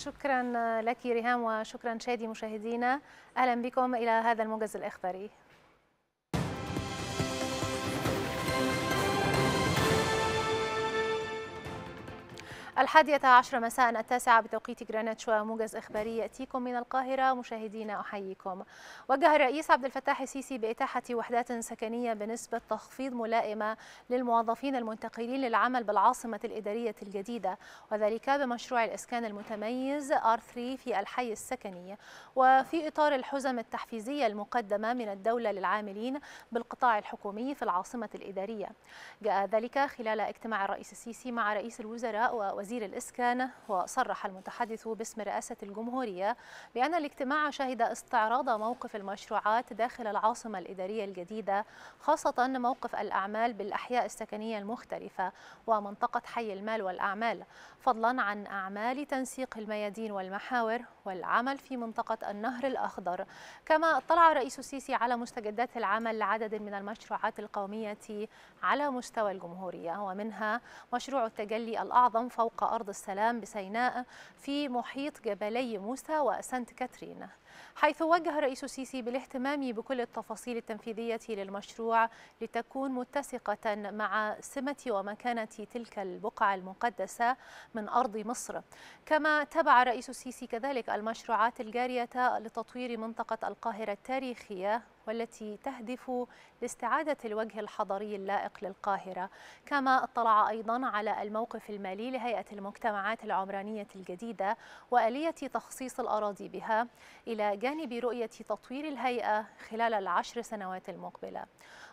شكرا لك ريهام وشكرا شادي مشاهدينا أهلا بكم إلى هذا الموجز الإخباري الحادية عشر مساء التاسعة بتوقيت جرينتش وموجز إخباري يأتيكم من القاهرة مشاهدينا أحييكم وجه الرئيس عبد الفتاح السيسي بإتاحة وحدات سكنية بنسبة تخفيض ملائمة للموظفين المنتقلين للعمل بالعاصمة الإدارية الجديدة وذلك بمشروع الإسكان المتميز R3 في الحي السكني وفي إطار الحزم التحفيزية المقدمة من الدولة للعاملين بالقطاع الحكومي في العاصمة الإدارية جاء ذلك خلال اجتماع الرئيس السيسي مع رئيس الوزراء ووزير وزير الإسكان وصرح المتحدث باسم رئاسة الجمهورية بأن الاجتماع شهد استعراض موقف المشروعات داخل العاصمة الإدارية الجديدة خاصة موقف الأعمال بالأحياء السكنية المختلفة ومنطقة حي المال والأعمال فضلا عن أعمال تنسيق الميادين والمحاور والعمل في منطقة النهر الأخضر كما اطلع الرئيس السيسي على مستجدات العمل لعدد من المشروعات القومية على مستوى الجمهورية ومنها مشروع التجلي الأعظم فوق فوق أرض السلام بسيناء في محيط جبلي موسى وسانت كاترين حيث وجه رئيس السيسي بالاهتمام بكل التفاصيل التنفيذية للمشروع لتكون متسقة مع سمة ومكانة تلك البقعة المقدسة من أرض مصر كما تبع رئيس السيسي كذلك المشروعات الجارية لتطوير منطقة القاهرة التاريخية والتي تهدف لاستعادة الوجه الحضري اللائق للقاهرة كما اطلع أيضا على الموقف المالي لهيئة المجتمعات العمرانية الجديدة وآلية تخصيص الأراضي بها إلى جانب رؤية تطوير الهيئة خلال العشر سنوات المقبلة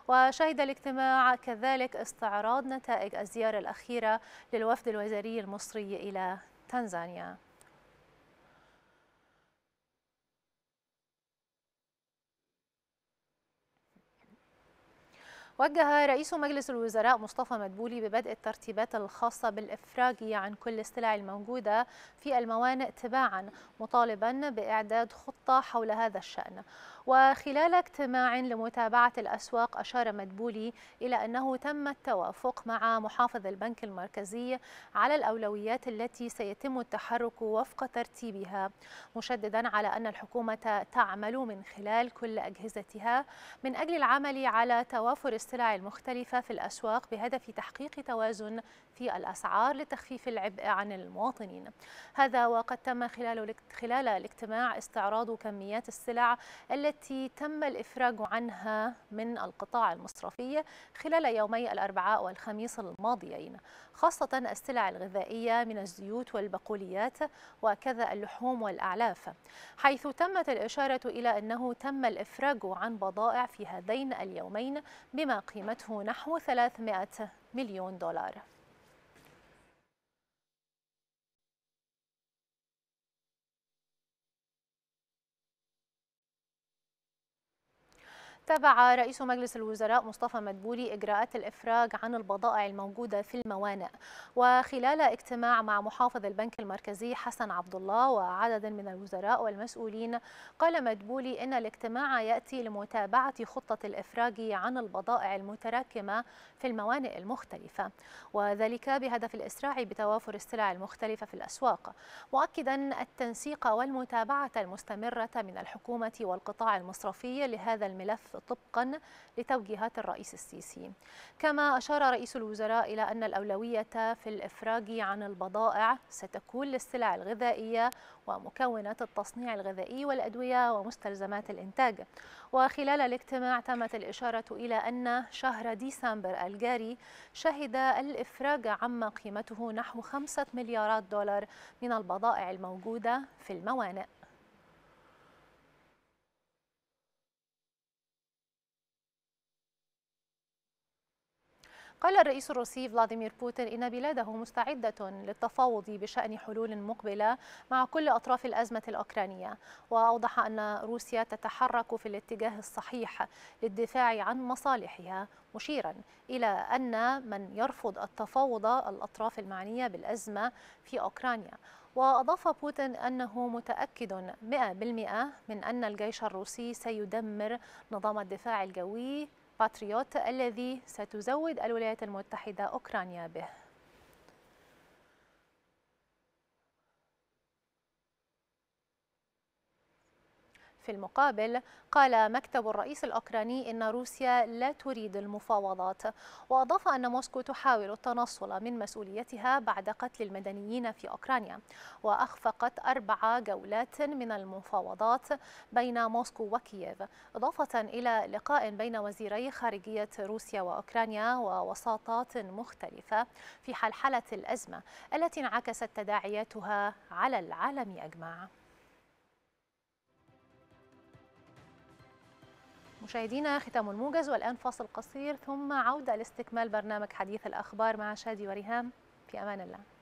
وشهد الاجتماع كذلك استعراض نتائج الزيارة الأخيرة للوفد الوزاري المصري إلى تنزانيا وجه رئيس مجلس الوزراء مصطفى مدبولي ببدء الترتيبات الخاصة بالإفراج عن كل السلع الموجودة في الموانئ تباعا مطالبا بإعداد خطة حول هذا الشأن وخلال اجتماع لمتابعة الأسواق أشار مدبولي إلى أنه تم التوافق مع محافظ البنك المركزي على الأولويات التي سيتم التحرك وفق ترتيبها مشددا على أن الحكومة تعمل من خلال كل أجهزتها من أجل العمل على توافر السلع المختلفة في الأسواق بهدف تحقيق توازن في الأسعار لتخفيف العبء عن المواطنين هذا وقد تم خلال, خلال الاجتماع استعراض كميات السلع التي التي تم الإفراج عنها من القطاع المصرفي خلال يومي الأربعاء والخميس الماضيين خاصة السلع الغذائية من الزيوت والبقوليات وكذا اللحوم والأعلاف حيث تمت الإشارة إلى أنه تم الإفراج عن بضائع في هذين اليومين بما قيمته نحو 300 مليون دولار تابع رئيس مجلس الوزراء مصطفى مدبولي إجراءات الإفراج عن البضائع الموجودة في الموانئ وخلال اجتماع مع محافظ البنك المركزي حسن عبد الله وعدد من الوزراء والمسؤولين قال مدبولي إن الاجتماع يأتي لمتابعة خطة الإفراج عن البضائع المتراكمة في الموانئ المختلفة وذلك بهدف الإسراع بتوافر السلع المختلفة في الأسواق مؤكدا التنسيق والمتابعة المستمرة من الحكومة والقطاع المصرفي لهذا الملف طبقا لتوجيهات الرئيس السيسي كما أشار رئيس الوزراء إلى أن الأولوية في الإفراج عن البضائع ستكون للسلع الغذائية ومكونات التصنيع الغذائي والأدوية ومستلزمات الإنتاج وخلال الاجتماع تمت الإشارة إلى أن شهر ديسمبر الجاري شهد الإفراج عما قيمته نحو 5 مليارات دولار من البضائع الموجودة في الموانئ قال الرئيس الروسي فلاديمير بوتين إن بلاده مستعدة للتفاوض بشأن حلول مقبلة مع كل أطراف الأزمة الأوكرانية وأوضح أن روسيا تتحرك في الاتجاه الصحيح للدفاع عن مصالحها مشيرا إلى أن من يرفض التفاوض الأطراف المعنية بالأزمة في أوكرانيا وأضاف بوتين أنه متأكد 100% من أن الجيش الروسي سيدمر نظام الدفاع الجوي باتريوت الذي ستزود الولايات المتحدة أوكرانيا به في المقابل قال مكتب الرئيس الأوكراني إن روسيا لا تريد المفاوضات وأضاف أن موسكو تحاول التنصل من مسؤوليتها بعد قتل المدنيين في أوكرانيا وأخفقت أربع جولات من المفاوضات بين موسكو وكييف إضافة إلى لقاء بين وزيري خارجية روسيا وأوكرانيا ووساطات مختلفة في حلحلة الأزمة التي انعكست تداعياتها على العالم أجمع مشاهدينا ختام الموجز والآن فاصل قصير ثم عودة لاستكمال برنامج حديث الأخبار مع شادي وريهام في أمان الله